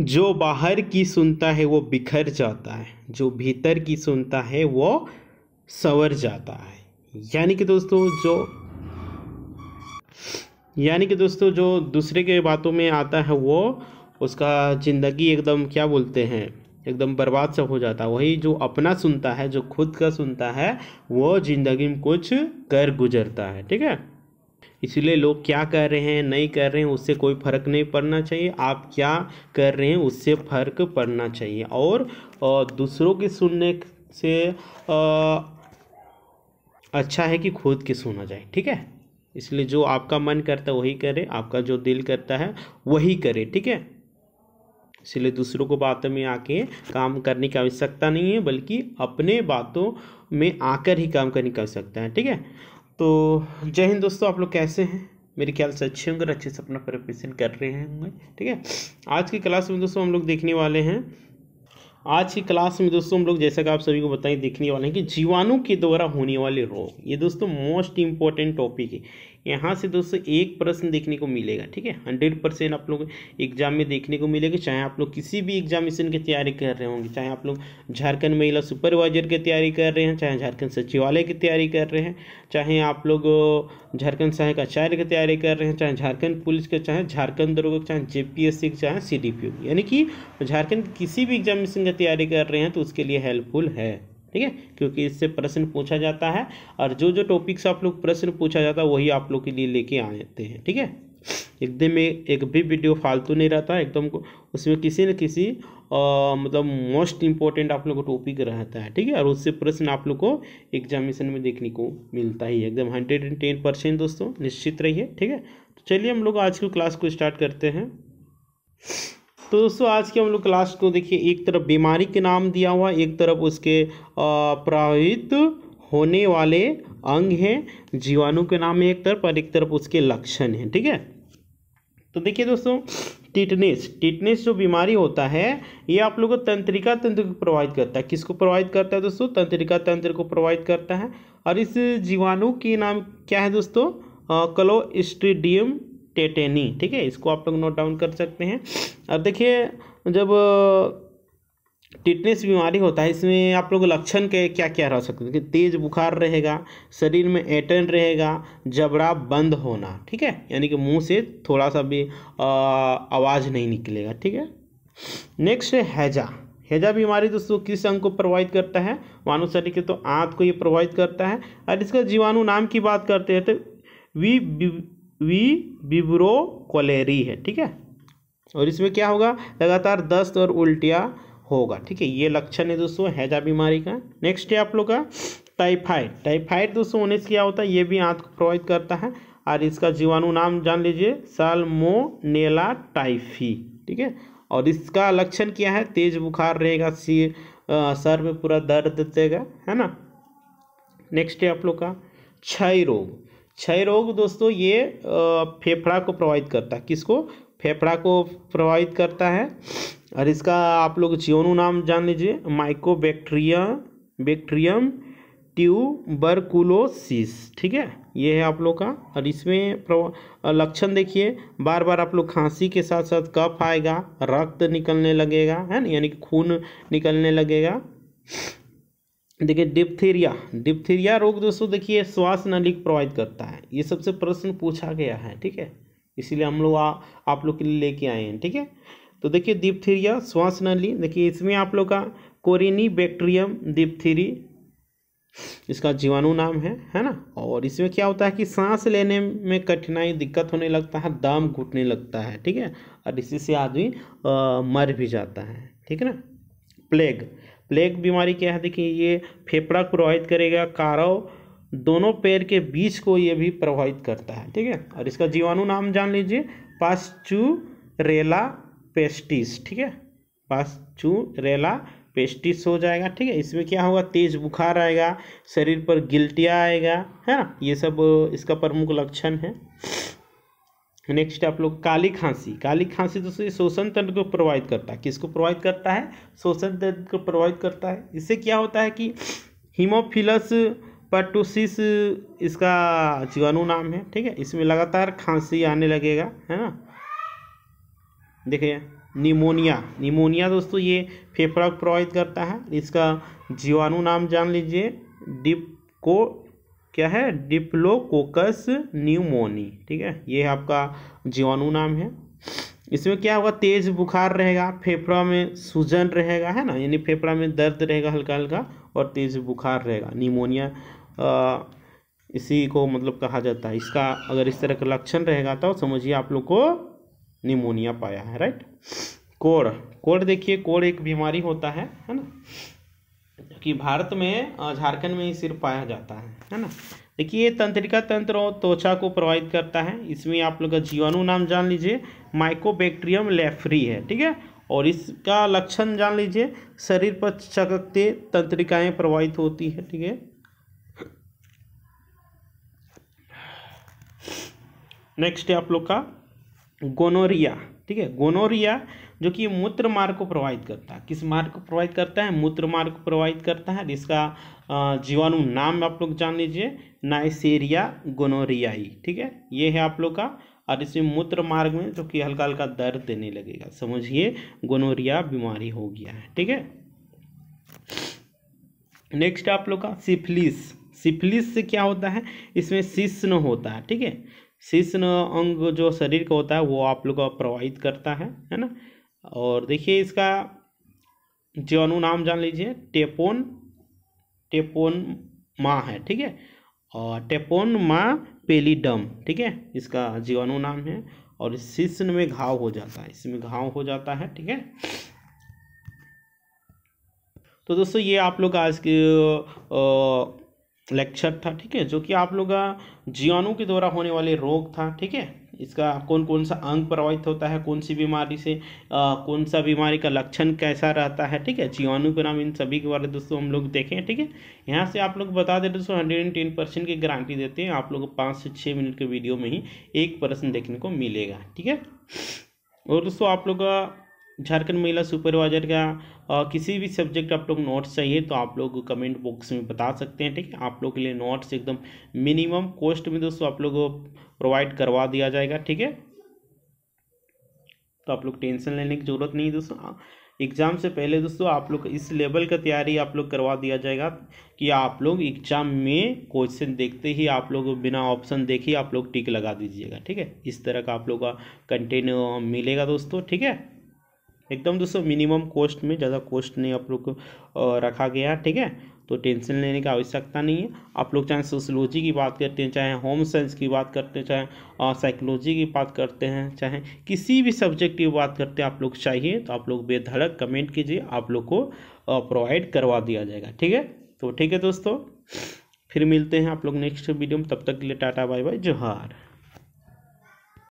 जो बाहर की सुनता है वो बिखर जाता है जो भीतर की सुनता है वो सवर जाता है यानी कि दोस्तों जो यानी कि दोस्तों जो दूसरे के बातों में आता है वो उसका ज़िंदगी एकदम क्या बोलते हैं एकदम बर्बाद सा हो जाता है वही जो अपना सुनता है जो खुद का सुनता है वो ज़िंदगी में कुछ कर गुजरता है ठीक है इसलिए लोग क्या कर रहे हैं नहीं कर रहे हैं उससे कोई फ़र्क नहीं पड़ना चाहिए आप क्या कर रहे हैं उससे फ़र्क पड़ना चाहिए और दूसरों की सुनने से अच्छा है कि खुद की सुना जाए ठीक है इसलिए जो आपका मन करता है वही करे आपका जो दिल करता है वही करे ठीक है इसलिए दूसरों को बातों में आके काम करने की आवश्यकता नहीं है बल्कि अपने बातों में आकर ही काम करने की आवश्यकता है ठीक है तो जय हिंद दोस्तों आप लोग कैसे हैं मेरे ख्याल से अच्छे होंगे और अच्छे से अपना प्रिपरेशन कर रहे होंगे ठीक है आज की क्लास में दोस्तों हम लोग देखने वाले हैं आज की क्लास में दोस्तों हम लोग जैसा कि आप सभी को बताएं देखने वाले हैं कि जीवाणु के द्वारा होने वाले रोग ये दोस्तों मोस्ट इम्पॉर्टेंट टॉपिक है यहाँ से दोस्तों एक प्रश्न देखने को मिलेगा ठीक है हंड्रेड परसेंट आप लोग एग्जाम में देखने को मिलेगा चाहे आप लोग किसी भी एग्जामिनेशन की तैयारी कर रहे होंगे चाहे आप लोग झारखंड महिला सुपरवाइजर की तैयारी कर रहे हैं चाहे झारखंड सचिवालय की तैयारी कर रहे हैं चाहे आप लोग झारखंड सहायक आचार्य की तैयारी कर रहे हैं चाहे झारखंड पुलिस का चाहे झारखंड दरोग चाहे जे पी एस सी चाहे सी डी पी यानी कि झारखंड किसी भी एग्जामिनेशन की तैयारी कर रहे हैं तो उसके लिए हेल्पफुल है ठीक है क्योंकि इससे प्रश्न पूछा जाता है और जो जो टॉपिक्स आप लोग प्रश्न पूछा जाता है वही आप लोग के लिए लेके आते हैं ठीक है एकदम में एक भी वीडियो फालतू नहीं रहता एकदम को उसमें किसी न किसी आ, मतलब मोस्ट इम्पॉर्टेंट आप लोग को टॉपिक रहता है ठीक है और उससे प्रश्न आप लोग को एग्जामिनेशन में देखने को मिलता ही है एकदम हंड्रेड एंड टेन परसेंट दोस्तों निश्चित रहिए ठीक है तो चलिए हम लोग आज की क्लास को स्टार्ट करते हैं तो दोस्तों आज के हम लोग क्लास को देखिए एक तरफ बीमारी के नाम दिया हुआ एक तरफ उसके प्रभावित होने वाले अंग हैं जीवाणु के नाम है एक तरफ और एक तरफ उसके लक्षण हैं ठीक है तो देखिए दोस्तों टिटनेस टिटनेस जो बीमारी होता है ये आप लोगों को तंत्रिका तंत्र को प्रभावित करता है किसको प्रभावित करता है दोस्तों तंत्रिका तंत्र को प्रभावित करता है और इस जीवाणु के नाम क्या है दोस्तों कलो टेटेनी ठीक है इसको आप लोग नोट डाउन कर सकते हैं अब देखिए जब टिटनेस बीमारी होता है इसमें आप लोग लक्षण के क्या क्या रह सकते हैं कि तेज बुखार रहेगा शरीर में एटन रहेगा जबड़ा बंद होना ठीक है यानी कि मुंह से थोड़ा सा भी आवाज़ नहीं निकलेगा ठीक है नेक्स्ट है हैजा हैजा बीमारी दोस्तों किस अंग को प्रभावित करता है मानव शरीर के तो आंत को ये प्रभावित करता है और इसका जीवाणु नाम की बात करते हैं तो वी वी बिब्रो कोलेरी है ठीक है और इसमें क्या होगा लगातार दस्त और उल्टिया होगा ठीक है ये लक्षण है दोस्तों हैजा बीमारी का नेक्स्ट है आप लोग का टाइफाइड टाइफाइड दोस्तों होने से क्या होता है ये भी आंत को प्रभावित करता है और इसका जीवाणु नाम जान लीजिए सालमोनेला टाइफी ठीक है और इसका लक्षण क्या है तेज बुखार रहेगा सिर सर में पूरा दर्द देगा है ना नेक्स्ट है आप लोग का क्षय रोग क्षय रोग दोस्तों ये फेफड़ा को प्रभावित करता है किसको फेफड़ा को प्रभावित करता है और इसका आप लोग जीवाणु नाम जान लीजिए माइकोबैक्टीरिया बैक्टीरियम ट्यूबरकुलोसिस ठीक है ये है आप लोग का और इसमें लक्षण देखिए बार बार आप लोग खांसी के साथ साथ कफ आएगा रक्त निकलने लगेगा है ना यानी कि खून निकलने लगेगा देखिए डिप्थीरिया डिप्थीरिया रोग दोस्तों देखिए श्वास नली प्रोवाइड करता है ये सबसे प्रश्न पूछा गया है ठीक है इसीलिए हम लोग आप लोग के लिए लेके आए हैं ठीक है तो देखिए डिप्थीरिया श्वास नली देखिए इसमें आप लोग का कोरिनी बैक्टीरियम डिप्थीरी इसका जीवाणु नाम है है ना और इसमें क्या होता है कि सांस लेने में कठिनाई दिक्कत होने लगता है दम घुटने लगता है ठीक है और इसी से आदमी मर भी जाता है ठीक है ना प्लेग प्लेग बीमारी क्या है देखिए ये फेफड़ा को प्रभावित करेगा कारव दोनों पैर के बीच को ये भी प्रभावित करता है ठीक है और इसका जीवाणु नाम जान लीजिए रेला पेस्टिस ठीक है रेला पेस्टिस हो जाएगा ठीक है इसमें क्या होगा तेज बुखार आएगा शरीर पर गिल्टिया आएगा है ना ये सब इसका प्रमुख लक्षण है नेक्स्ट आप लोग काली खांसी काली खांसी दोस्तों ये शोषण तंत्र को प्रभावित करता है किसको प्रभावित करता है शोषण तंत्र को प्रभावित करता है इससे क्या होता है कि हीमोफिलस पटोसिस इसका जीवाणु नाम है ठीक है इसमें लगातार खांसी आने लगेगा है ना देखिए निमोनिया निमोनिया दोस्तों ये फेफड़ा को प्रभावित करता है इसका जीवाणु नाम जान लीजिए डिप को क्या है डिप्लोकोकस न्यूमोनी ठीक है ये आपका जीवाणु नाम है इसमें क्या होगा तेज बुखार रहेगा फेफड़ा में सूजन रहेगा है ना यानी फेफड़ा में दर्द रहेगा हल्का हल्का और तेज बुखार रहेगा निमोनिया इसी को मतलब कहा जाता है इसका अगर इस तरह का लक्षण रहेगा तो समझिए आप लोग को निमोनिया पाया है राइट कोड़ कोड़ देखिए कोड़ एक बीमारी होता है है ना कि भारत में झारखंड में ही सिर्फ पाया जाता है है ना देखिए तंत्रिका तंत्र और त्वचा को प्रभावित करता है इसमें आप लोग का जीवाणु नाम जान लीजिए माइकोबैक्टीरियम लेफ्री है ठीक है और इसका लक्षण जान लीजिए शरीर पर चकते तंत्रिकाएं प्रभावित होती है ठीक है नेक्स्ट है आप लोग का गोनोरिया ठीक है गोनोरिया जो कि मूत्र मार्ग को प्रभावित करता है किस मार्ग को प्रभावित करता है मूत्र मार्ग को प्रभावित करता है इसका जीवाणु नाम आप लोग जान लीजिए नाइसेरिया गोनोरियाई ठीक है ये है आप लोग का और इसमें मूत्र मार्ग में जो कि हल्का हल्का दर्द देने लगेगा समझिए गोनोरिया बीमारी हो गया है ठीक है नेक्स्ट आप लोग का सिफिलिस सिफिलिस से क्या होता है इसमें शिश्न होता है ठीक है शीर्ण अंग जो शरीर का होता है वो आप लोग को प्रभावित करता है है ना और देखिए इसका जो अनुनाम जान लीजिए टेपोन टेपोन माँ है ठीक है और टेपोन माँ पेलीडम ठीक है इसका जीवाणु नाम है और इस में घाव हो जाता है इसमें घाव हो जाता है ठीक है तो दोस्तों ये आप लोग आज की लेक्चर था ठीक है जो कि आप लोग जीवाणु के द्वारा होने वाले रोग था ठीक है इसका कौन कौन सा अंग प्रभावित होता है कौन सी बीमारी से आ, कौन सा बीमारी का लक्षण कैसा रहता है ठीक है जीवाणु के नाम इन सभी के बारे में दोस्तों हम लोग देखें ठीक है यहाँ से आप लोग बता दें दोस्तों हंड्रेड एंड टेन परसेंट की गारंटी देते हैं आप लोग पाँच से छः मिनट के वीडियो में ही एक परसेंट देखने को मिलेगा ठीक है और दोस्तों आप लोग झारखंड महिला सुपरवाइजर का आ, किसी भी सब्जेक्ट आप लोग नोट्स चाहिए तो आप लोग कमेंट बॉक्स में बता सकते हैं ठीक है आप लोग के लिए नोट्स एकदम मिनिमम कॉस्ट में दोस्तों आप लोग प्रोवाइड करवा दिया जाएगा ठीक है तो आप लोग टेंशन लेने की ज़रूरत नहीं दोस्तों एग्ज़ाम से पहले दोस्तों आप लोग इस लेवल का तैयारी आप लोग करवा दिया जाएगा कि आप लोग एग्ज़ाम में क्वेश्चन देखते ही आप लोग बिना ऑप्शन देखे आप लोग टिक लगा दीजिएगा ठीक है इस तरह का आप लोग का कंटेंट मिलेगा दोस्तों ठीक है एकदम दोस्तों मिनिमम कॉस्ट में ज़्यादा कॉस्ट नहीं आप लोग को रखा गया ठीक है तो टेंशन लेने की आवश्यकता नहीं है आप लोग चाहे सोशोलॉजी की बात करते हैं चाहे होम साइंस की बात करते हैं चाहे साइकोलॉजी की बात करते हैं चाहे किसी भी सब्जेक्ट की बात करते हैं आप लोग चाहिए तो आप लोग बेधड़क कमेंट कीजिए आप लोग को प्रोवाइड करवा दिया जाएगा ठीक है तो ठीक है दोस्तों फिर मिलते हैं आप लोग नेक्स्ट वीडियो में तब तक के लिए टाटा बाय बाय जोहार